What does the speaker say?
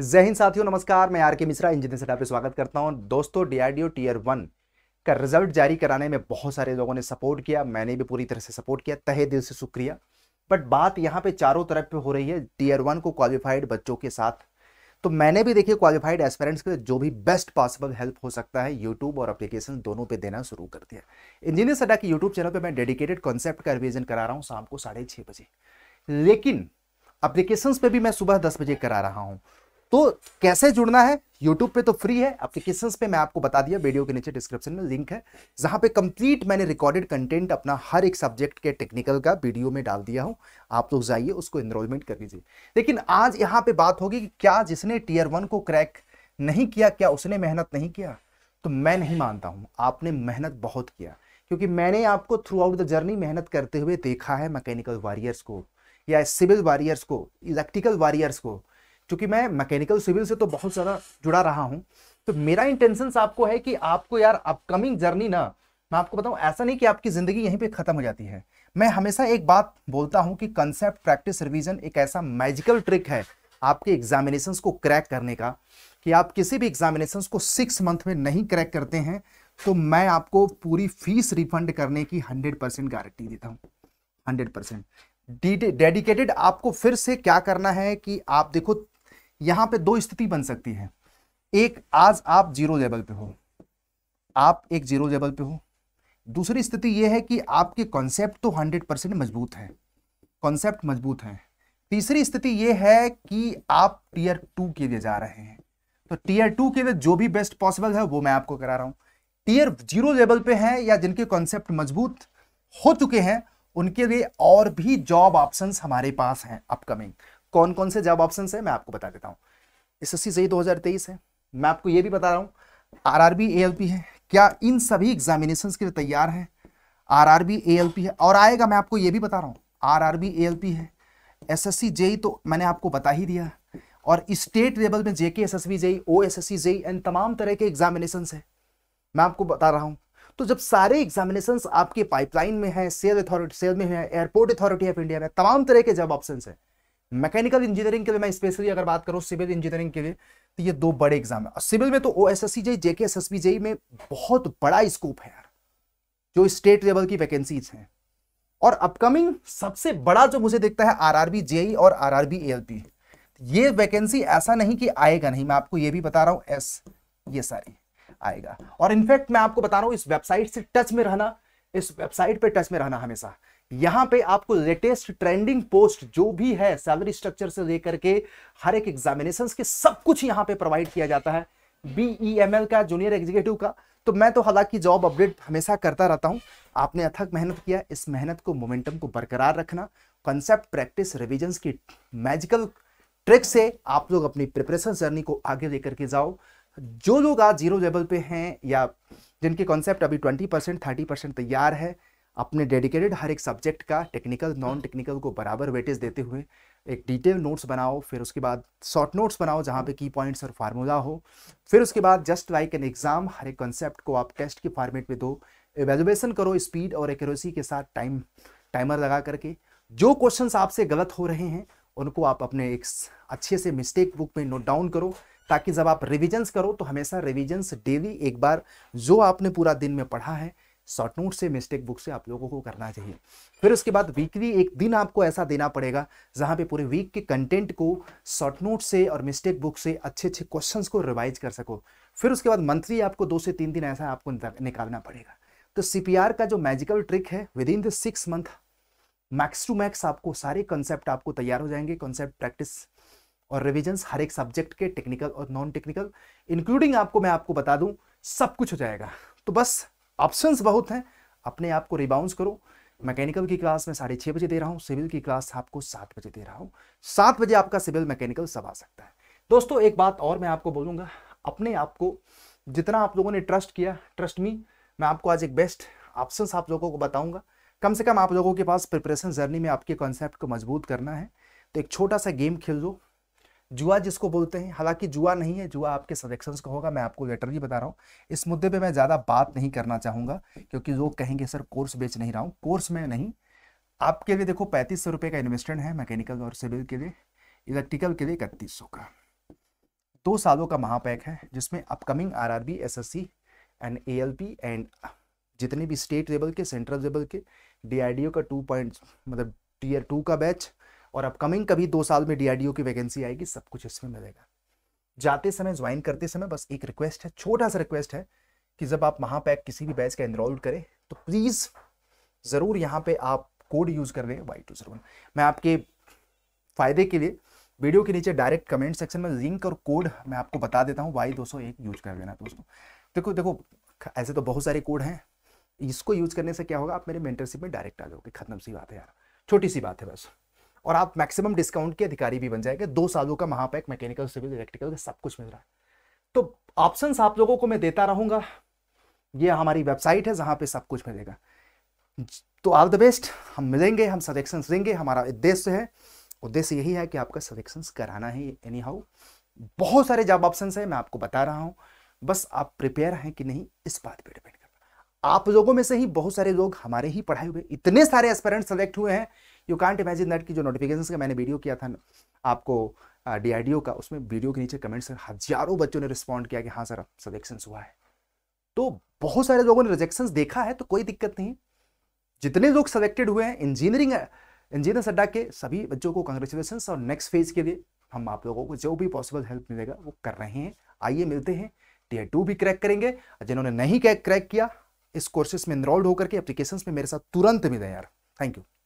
जय हिंद साथियों नमस्कार मैं आर के मिश्रा इंजीनियर सेटअप स्वागत करता हूं दोस्तों डीआरडीओ टीयर वन का रिजल्ट जारी कराने में बहुत सारे लोगों ने सपोर्ट किया मैंने भी पूरी तरह से सपोर्ट किया तहे दिल से शुक्रिया बट बात यहाँ पे चारों तरफ पे हो रही है टीयर वन को क्वालिफाइड बच्चों के साथ तो मैंने भी देखिए क्वालिफाइड एस्पेरेंट्स के जो भी बेस्ट पॉसिबल हेल्प हो सकता है यूट्यूब और एप्लीकेशन दोनों पे देना शुरू कर दिया इंजीनियर सडा के यूट्यूब चैनल पे मैं डेडिकेटेड कॉन्सेप्ट का रिविजन करा रहा हूँ शाम को साढ़े छः बजे लेकिन एप्लीकेशंस पे भी मैं सुबह दस बजे करा रहा हूँ तो कैसे जुड़ना है यूट्यूब पे तो फ्री है एप्लीकेशंस पे मैं आपको बता दिया वीडियो के नीचे डिस्क्रिप्शन में लिंक है जहाँ पे कंप्लीट मैंने रिकॉर्डेड कंटेंट अपना हर एक सब्जेक्ट के टेक्निकल का वीडियो में डाल दिया हूँ आप लोग तो जाइए उसको इनरोलमेंट कर लीजिए लेकिन आज यहाँ पे बात होगी कि क्या जिसने टीयर वन को क्रैक नहीं किया क्या उसने मेहनत नहीं किया तो मैं नहीं मानता हूँ आपने मेहनत बहुत किया क्योंकि मैंने आपको थ्रू आउट द जर्नी मेहनत करते हुए देखा है मैकेनिकल वॉरियर्स को या सिविल वॉरियर्स को इलेक्ट्रिकल वॉरियर्स को चूंकि मैं मैकेनिकल सिविल से तो बहुत ज़्यादा जुड़ा रहा हूं तो मेरा इंटेंशन आपको है कि आपको यार अपकमिंग जर्नी ना मैं आपको बताऊं ऐसा नहीं कि आपकी ज़िंदगी यहीं पे ख़त्म हो जाती है मैं हमेशा एक बात बोलता हूं कि कंसेप्ट प्रैक्टिस रिवीजन एक ऐसा मैजिकल ट्रिक है आपके एग्जामिनेशन को क्रैक करने का कि आप किसी भी एग्जामिनेशन को सिक्स मंथ में नहीं क्रैक करते हैं तो मैं आपको पूरी फीस रिफंड करने की हंड्रेड परसेंट गारंटी देता हूँ हंड्रेड परसेंट डेडिकेटेड आपको फिर से क्या करना है कि आप देखो यहां पे दो स्थिति बन सकती है एक आज आप जीरो लेवल पे हो आप एक जीरो लेवल पे हो दूसरी स्थिति यह है कि आपके कॉन्सेप्ट तो हंड्रेड परसेंट मजबूत है कॉन्सेप्ट मजबूत है तीसरी स्थिति यह है कि आप टीयर टू के लिए जा रहे हैं तो टीयर टू के लिए जो भी बेस्ट पॉसिबल है वो मैं आपको करा रहा हूं टीयर जीरो लेवल पे हैं या जिनके कॉन्सेप्ट मजबूत हो चुके हैं उनके लिए और भी जॉब ऑप्शंस हमारे पास हैं अपकमिंग कौन कौन से जॉब ऑप्शन है मैं आपको बता देता हूँ एस एस सी सही दो है मैं आपको ये भी बता रहा हूँ R R B L P है क्या इन सभी एग्जामिनेशन के लिए तैयार हैं R R B L P है और आएगा मैं आपको ये भी बता रहा हूँ R R B L P है एस एस सी जेई तो मैंने आपको बता ही दिया और स्टेट लेवल में JK S S B JE O S S C JE and तमाम तरह के एग्जामिनेशन है मैं आपको बता रहा हूँ तो जब सारे एग्जामिनेशन आपके पाइपलाइन में है सेल अथॉरिटी सेल में है एयरपोर्ट अथॉरिटी ऑफ इंडिया में तमाम तरह के जॉब ऑप्शन है मैकेनिकल इंजीनियरिंग के लिए मैं स्पेशली अगर बात करूँ सिविल इंजीनियरिंग के लिए तो ये दो बड़े एग्जाम है सिविल में तो O S S C JE JK S S B JE में बहुत बड़ा स्कोप है यार जो स्टेट लेवल की वैकेंसीज हैं और अपकमिंग सबसे बड़ा जो मुझे दिखता है आर आर बी जेई और R R B L P ये वैकेंसी ऐसा नहीं कि आएगा नहीं मैं आपको ये भी बता रहा हूँ एस ये सारी आएगा और इनफैक्ट मैं आपको बता रहा हूँ इस वेबसाइट से टच में रहना इस वेबसाइट पे टच में रहना हमेशा यहां पे आपको लेटेस्ट ट्रेंडिंग पोस्ट जो भी है सैलरी स्ट्रक्चर से लेकर के हर एक एग्जामिनेशन के सब कुछ यहां पे प्रोवाइड किया जाता है बीईएमएल e का जूनियर एग्जीक्यूटिव का तो मैं तो हालांकि जॉब अपडेट हमेशा करता रहता हूं आपने अथक मेहनत किया इस मेहनत को मोमेंटम को बरकरार रखना कंसेप्ट प्रैक्टिस रिविजन की मैजिकल ट्रिक से आप लोग अपनी प्रिपरेशन जर्नी को आगे लेकर के जाओ जो लोग आज जीरो लेवल पे हैं या जिनके कॉन्सेप्ट अभी 20 परसेंट थर्टी परसेंट तैयार है अपने डेडिकेटेड हर एक सब्जेक्ट का टेक्निकल नॉन टेक्निकल को बराबर वेटेज देते हुए एक डिटेल नोट्स बनाओ फिर उसके बाद शॉर्ट नोट्स बनाओ जहाँ पे की पॉइंट्स और फार्मूला हो फिर उसके बाद जस्ट लाइक एन एग्जाम हर एक कॉन्सेप्ट को आप टेस्ट के फॉर्मेट में दो एवेलुएसन करो स्पीड और एक्यूरेसी के साथ टाइम टाइमर लगा करके जो क्वेश्चन आपसे गलत हो रहे हैं उनको आप अपने एक अच्छे से मिस्टेक बुक में नोट डाउन करो ताकि जब आप रिविजन्स करो तो हमेशा रिविजन्स डेली एक बार जो आपने पूरा दिन में पढ़ा है शॉर्ट नोट से मिस्टेक बुक से आप लोगों को करना चाहिए फिर उसके बाद वीकली एक दिन आपको ऐसा देना पड़ेगा जहाँ पे पूरे वीक के कंटेंट को शॉर्ट नोट से और मिस्टेक बुक से अच्छे अच्छे क्वेश्चन को रिवाइज कर सको फिर उसके बाद मंथली आपको दो से तीन दिन ऐसा आपको निकालना पड़ेगा तो सी का जो मैजिकल ट्रिक है within the six month max to max आपको सारे कॉन्सेप्ट आपको तैयार हो जाएंगे कॉन्सेप्ट प्रैक्टिस और रिविजन्स हर एक सब्जेक्ट के टेक्निकल और नॉन टेक्निकल इंक्लूडिंग आपको मैं आपको बता दूं सब कुछ हो जाएगा तो बस ऑप्शंस बहुत हैं अपने आप को रिबाउंस करो मैकेनिकल की क्लास में साढ़े छः बजे दे रहा हूँ सिविल की क्लास आपको सात बजे दे रहा हूँ सात बजे आपका सिविल मैकेनिकल सब आ सकता है दोस्तों एक बात और मैं आपको बोलूँगा अपने आप को जितना आप लोगों ने ट्रस्ट किया ट्रस्ट मी मैं आपको आज एक बेस्ट ऑप्शंस आप लोगों को बताऊंगा कम से कम आप लोगों के पास प्रिपरेशन जर्नी में आपके कॉन्सेप्ट को मजबूत करना है तो एक छोटा सा गेम खेल लो जुआ जिसको बोलते हैं हालांकि जुआ नहीं है जुआ आपके सजेशन का होगा मैं आपको लेटर भी बता रहा हूँ इस मुद्दे पे मैं ज़्यादा बात नहीं करना चाहूँगा क्योंकि लोग कहेंगे सर कोर्स बेच नहीं रहा हूँ कोर्स में नहीं आपके लिए देखो पैंतीस सौ का इन्वेस्टमेंट है मैकेनिकल और सिविल के लिए इलेक्ट्रिकल के लिए इकतीस सौ का दो सालों का महापैक है जिसमें upcoming R R B S S C and A L P and जितने भी स्टेट लेवल के सेंट्रल लेवल के डी डी ओ का टू पॉइंट मतलब टीयर टू का बैच और अपकमिंग कभी दो साल में डीआरडीओ की वैकेंसी आएगी सब कुछ इसमें मिलेगा जाते समय ज्वाइन करते समय बस एक रिक्वेस्ट है छोटा सा रिक्वेस्ट है कि जब आप महापैक किसी भी बैच का एनरोल करें तो प्लीज़ ज़रूर यहाँ पे आप कोड यूज़ कर रहे हैं वाई टू जीरो वन मैं आपके फ़ायदे के लिए वीडियो के नीचे डायरेक्ट कमेंट सेक्शन में लिंक और कोड मैं आपको बता देता हूँ वाई दो सौ एक यूज कर देना दोस्तों देखो देखो ऐसे तो बहुत सारे कोड हैं इसको यूज़ करने से क्या होगा आप मेरे मेंटरशिप में डायरेक्ट आ जाओगे खत्म सी बात है यार छोटी सी बात है बस और आप मैक्सिमम डिस्काउंट के अधिकारी भी बन जाएंगे दो सालों का महापैक मैकेनिकल सिविल इलेक्ट्रिकल सब कुछ मिल रहा है तो ऑप्शन आप लोगों को मैं देता रहूंगा ये हमारी वेबसाइट है जहां पे सब कुछ मिलेगा तो ऑल द बेस्ट हम मिलेंगे हम सजेशन देंगे हमारा उद्देश्य है उद्देश्य यही है कि आपका सजेक्शन कराना ही एनी हाउ बहुत सारे जॉब ऑप्शन है मैं आपको बता रहा हूँ बस आप प्रिपेयर हैं कि नहीं इस बात पर डिपेंड करता आप लोगों में से ही बहुत सारे लोग हमारे ही पढ़ाए हुए इतने सारे एस्पेरेंट सेलेक्ट हुए हैं यू कांट इमेजिन दैट कि जो नोटिफिकेशन का मैंने वीडियो किया था आपको डी का उसमें वीडियो के नीचे कमेंट्स हजारों बच्चों ने रिस्पॉन्ड किया कि हाँ सर आपसे हुआ है तो बहुत सारे लोगों ने रिजेक्शन देखा है तो कोई दिक्कत नहीं जितने लोग सेलेक्टेड हुए हैं इंजीनियरिंग इंजीनियर सड्डा के सभी बच्चों को कंग्रेचुलेशन और नेक्स्ट फेज के लिए हम आप लोगों को जो भी पॉसिबल हेल्प मिलेगा वो कर रहे हैं आइए मिलते हैं टीयर टू भी क्रैक करेंगे जिन्होंने नहीं क्रैक किया इस कोर्सेस में इनरोल्ड होकर के एप्लीकेशन में मेरे साथ तुरंत मिले यार थैंक यू